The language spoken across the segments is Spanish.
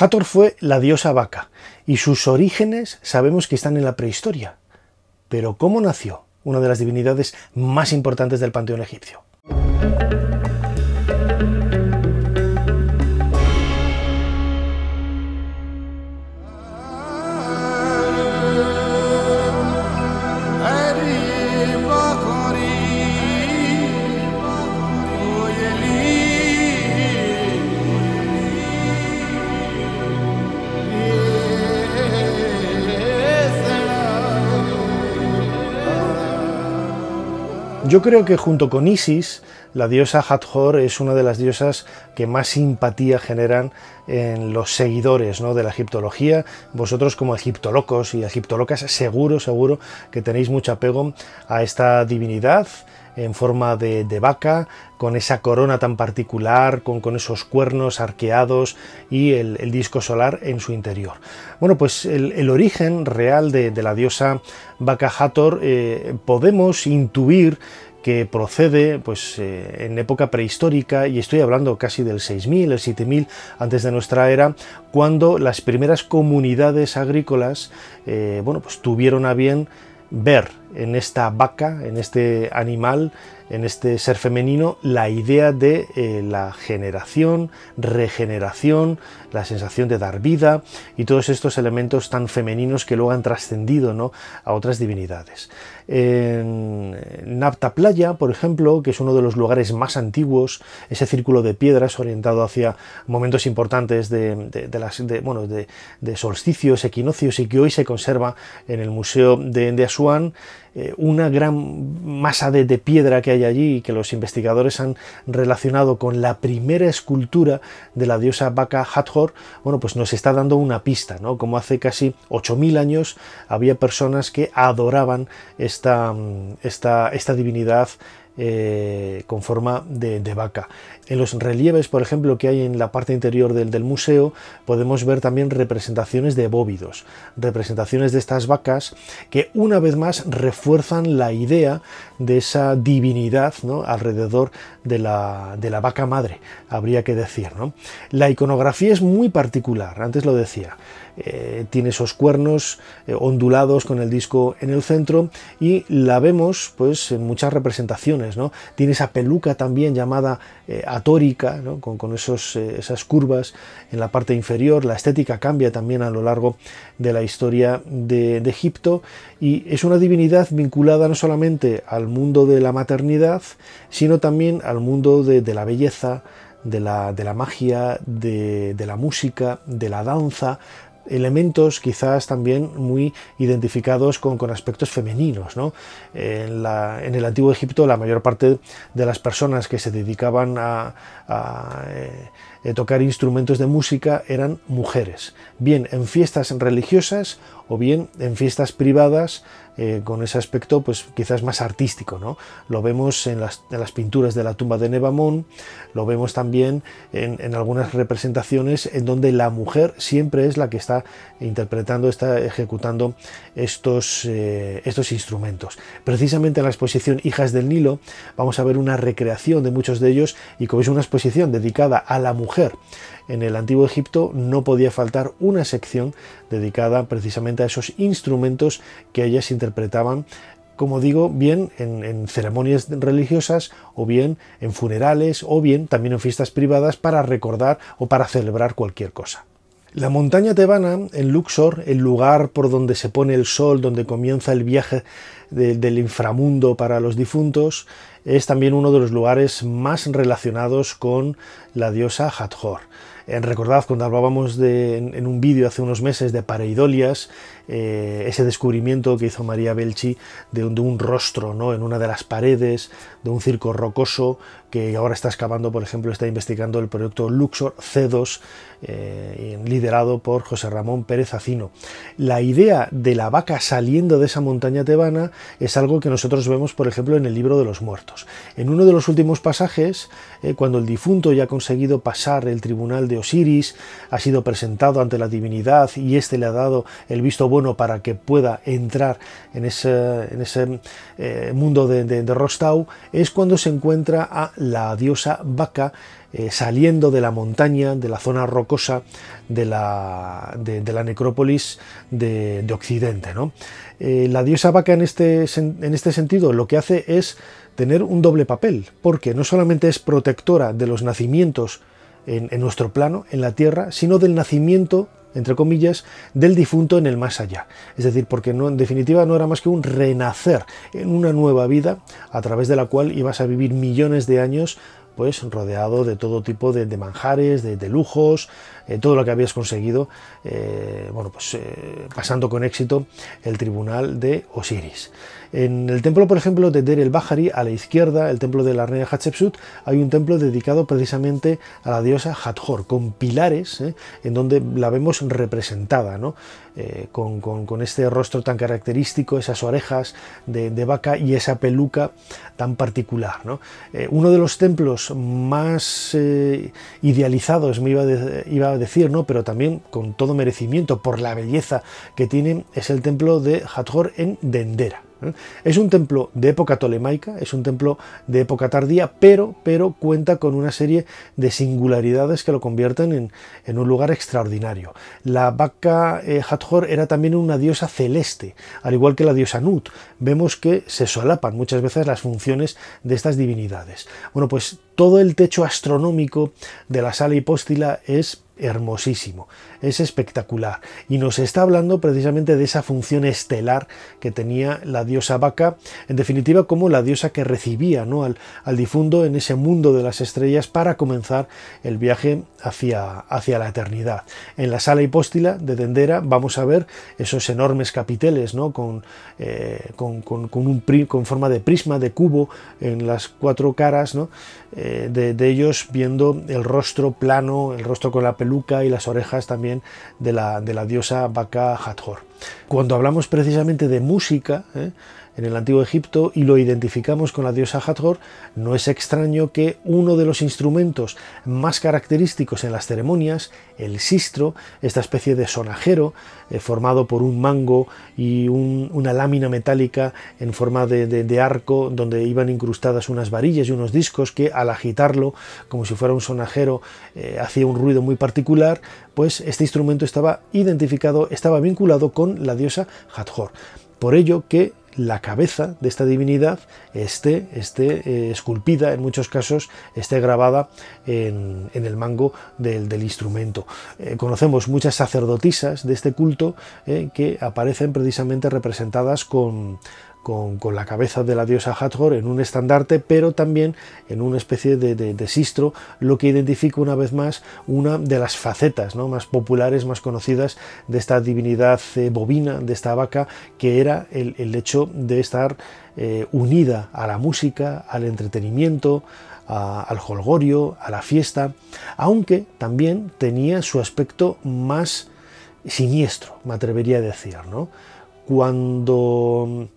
Hathor fue la diosa vaca y sus orígenes sabemos que están en la prehistoria. Pero ¿cómo nació una de las divinidades más importantes del panteón egipcio? Yo creo que junto con Isis, la diosa Hathor es una de las diosas que más simpatía generan en los seguidores de la egiptología. Vosotros como egiptolocos y egiptolocas seguro, seguro que tenéis mucho apego a esta divinidad en forma de, vaca, con esa corona tan particular, con, esos cuernos arqueados y el, disco solar en su interior. Bueno, pues el, origen real de, la diosa vaca Hathor eh, podemos intuir que procede pues, eh, en época prehistórica, y estoy hablando casi del 6000, el 7000 antes de nuestra era, cuando las primeras comunidades agrícolas eh, bueno, pues tuvieron a bien ver en esta vaca, en este animal, en este ser femenino, la idea de eh, la generación, regeneración, la sensación de dar vida y todos estos elementos tan femeninos que luego han trascendido ¿no? a otras divinidades. En Napta Playa, por ejemplo, que es uno de los lugares más antiguos, ese círculo de piedras orientado hacia momentos importantes de, solsticios, equinoccios y que hoy se conserva en el Museo de, de Asuán, eh, una gran masa de, piedra que hay allí y que los investigadores han relacionado con la primera escultura de la diosa Vaca Hathor, bueno, pues nos está dando una pista, ¿no? Como hace casi 8.000 años había personas que adoraban esta, mm, esta, esta divinidad eh, con forma de, vaca. En los relieves, por ejemplo, que hay en la parte interior del, museo, podemos ver también representaciones de bóvidos, representaciones de estas vacas que una vez más refuerzan la idea de esa divinidad ¿no? alrededor de la, vaca madre, habría que decir. ¿no? La iconografía es muy particular, antes lo decía. Eh, tiene esos cuernos eh, ondulados con el disco en el centro y la vemos pues en muchas representaciones, ¿no? Tiene esa peluca también llamada eh, atórica, con, esos, esas curvas en la parte inferior, la estética cambia también a lo largo de la historia de, Egipto y es una divinidad vinculada no solamente al mundo de la maternidad, sino también al mundo de, la belleza, de la, magia, de, de la música, de la danza, elementos quizás también muy identificados con, con aspectos femeninos. En, el antiguo Egipto la mayor parte de las personas que se dedicaban a, eh, tocar instrumentos de música eran mujeres, bien en fiestas religiosas o bien en fiestas privadas eh, con ese aspecto pues quizás más artístico. ¿no? Lo vemos en las, pinturas de la tumba de Nevamón, lo vemos también en, algunas representaciones en donde la mujer siempre es la que está interpretando, está ejecutando estos, eh, estos instrumentos. Precisamente en la exposición Hijas del Nilo vamos a ver una recreación de muchos de ellos y como es una exposición dedicada a la mujer, en el Antiguo Egipto no podía faltar una sección dedicada precisamente a esos instrumentos que ellas interpretaban como digo, bien en, ceremonias religiosas o bien en funerales o bien también en fiestas privadas para recordar o para celebrar cualquier cosa. La montaña tebana en Luxor, el lugar por donde se pone el sol, donde comienza el viaje del inframundo para los difuntos, es también uno de los lugares más relacionados con la diosa Hathor. recordad cuando hablábamos en un vídeo hace unos meses de Pareidolias, eh, ese descubrimiento que hizo María Belchi de un, rostro ¿no? en una de las paredes de un circo rocoso que ahora está excavando, por ejemplo, está investigando el proyecto Luxor C2, eh, liderado por José Ramón Pérez Acino. La idea de la vaca saliendo de esa montaña tebana es algo que nosotros vemos, por ejemplo, en el libro de los muertos. En uno de los últimos pasajes, eh, cuando el difunto ya ha conseguido pasar el tribunal de Osiris, ha sido presentado ante la divinidad y éste le ha dado el visto bueno para que pueda entrar en ese, eh, mundo de, Rostau es cuando se encuentra a la diosa vaca eh, saliendo de la montaña, de la zona rocosa de la, de, la necrópolis de, Occidente. Eh, la diosa vaca en este, en este sentido lo que hace es tener un doble papel, porque no solamente es protectora de los nacimientos en nuestro plano, en la Tierra, sino del nacimiento entre comillas, del difunto en el más allá. Es decir, porque en definitiva no era más que un renacer en una nueva vida a través de la cual ibas a vivir millones de años pues rodeado de todo tipo de, manjares, de lujos, eh, todo lo que habías conseguido, eh, bueno, pues eh, pasando con éxito el tribunal de Osiris. En el templo, por ejemplo, de Der el Bahari, a la izquierda, el templo de la reina Hatshepsut, hay un templo dedicado precisamente a la diosa Hathor, con pilares en donde la vemos representada, con, este rostro tan característico, esas orejas de, vaca y esa peluca tan particular. uno de los templos más idealizados, me iba iba decir, ¿no? pero también con todo merecimiento por la belleza que tiene, es el templo de Hathor en Dendera. ¿eh? Es un templo de época tolemaica, es un templo de época tardía, pero, pero cuenta con una serie de singularidades que lo convierten en, un lugar extraordinario. La vaca eh, era también una diosa celeste, al igual que la diosa Nut. Vemos que se solapan muchas veces las funciones de estas divinidades. Bueno, pues todo el techo astronómico de la sala hipóstila es hermosísimo, es espectacular y nos está hablando precisamente de esa función estelar que tenía la diosa vaca, en definitiva como la diosa que recibía ¿no? al, al en ese mundo de las estrellas para comenzar el viaje hacia, hacia la eternidad. En la sala hipóstila de Tendera vamos a ver esos enormes capiteles ¿no? con, eh, con, con, un con forma de prisma, de cubo, en las cuatro caras ¿no? Eh, de, ellos viendo el rostro plano, el rostro con la peluca, luca y las orejas también de la, de la diosa vaca Hathor. Cuando hablamos precisamente de música, ¿eh? en el Antiguo Egipto y lo identificamos con la diosa Hathor, no es extraño que uno de los instrumentos más característicos en las ceremonias, el sistro, esta especie de sonajero eh, formado por un mango y una lámina metálica en forma de, arco donde iban incrustadas unas varillas y unos discos que al agitarlo, como si fuera un sonajero, eh, hacía un ruido muy particular, pues este instrumento estaba identificado, estaba vinculado con la diosa Hathor. Por ello que la cabeza de esta divinidad esté, esté eh, esculpida, en muchos casos esté grabada en, en el mango del, del instrumento. Eh, conocemos muchas sacerdotisas de este culto eh, que aparecen precisamente representadas con con, la cabeza de la diosa Hathor en un estandarte, pero también en una especie de, de, sistro, lo que identifica una vez más una de las facetas ¿no? más populares, más conocidas de esta divinidad eh, bovina, de esta vaca, que era el, hecho de estar eh, unida a la música, al entretenimiento, al jolgorio, a la fiesta, aunque también tenía su aspecto más siniestro, me atrevería a decir, ¿no? Cuando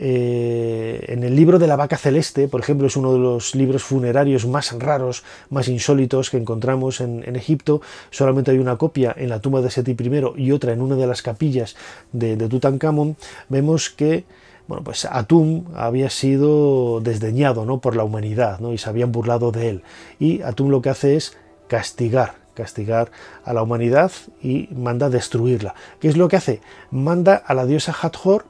eh, en el libro de la vaca celeste, por ejemplo, es uno de los libros funerarios más raros, más insólitos que encontramos en, Egipto. Solamente hay una copia en la tumba de Seti I y otra en una de las capillas de, de Tutankamón. Vemos que bueno, pues Atum había sido desdeñado ¿no? por la humanidad ¿no? y se habían burlado de él. Y Atum lo que hace es castigar, castigar a la humanidad y manda destruirla. ¿Qué es lo que hace? Manda a la diosa Hathor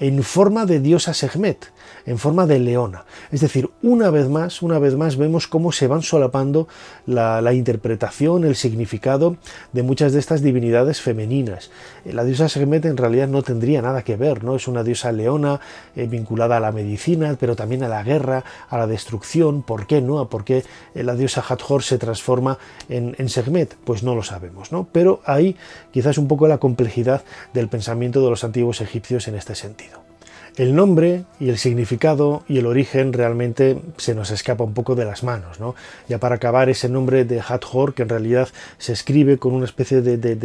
en forma de diosa Sekhmet, en forma de leona. Es decir, una vez más, una vez más vemos cómo se van solapando la, interpretación, el significado de muchas de estas divinidades femeninas. Eh, la diosa Sekhmet en realidad no tendría nada que ver, ¿no? Es una diosa leona eh, vinculada a la medicina, pero también a la guerra, a la destrucción. ¿Por qué no? ¿Por qué eh, la diosa Hathor se transforma en, Segmet? Pues no lo sabemos, ¿no? Pero ahí quizás un poco la complejidad del pensamiento de los antiguos egipcios en este sentido el nombre y el significado y el origen realmente se nos escapa un poco de las manos. ¿no? Ya para acabar, ese nombre de Hathor, que en realidad se escribe con una especie de, de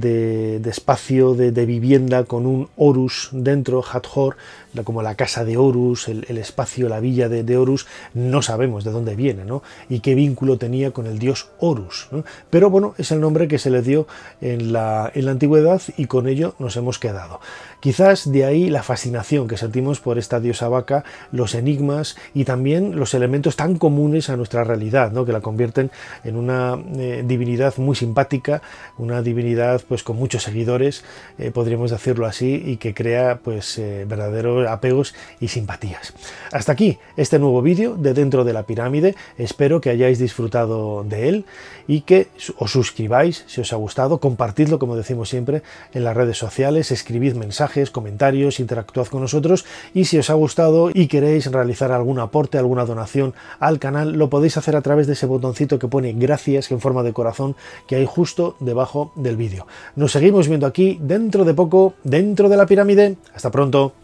de, espacio de, vivienda con un Horus dentro, Hathor, como la casa de Horus, el, espacio, la villa de, Horus, no sabemos de dónde viene ¿no? y qué vínculo tenía con el dios Horus. Pero bueno, es el nombre que se le dio en la, en la antigüedad y con ello nos hemos quedado. Quizás de ahí la fascinación que sentimos por esta diosa vaca, los enigmas y también los elementos tan comunes a nuestra realidad, ¿no? que la convierten en una eh, divinidad muy simpática, una divinidad pues con muchos seguidores, eh, podríamos decirlo así, y que crea pues eh, verdaderos apegos y simpatías. Hasta aquí este nuevo vídeo de Dentro de la Pirámide, espero que hayáis disfrutado de él y que os suscribáis si os ha gustado, compartidlo como decimos siempre en las redes sociales, escribid mensajes, comentarios, interactuad con nosotros y si os ha gustado y queréis realizar algún aporte, alguna donación al canal, lo podéis hacer a través de ese botoncito que pone gracias en forma de corazón que hay justo debajo del vídeo. Nos seguimos viendo aquí dentro de poco, dentro de la pirámide. Hasta pronto.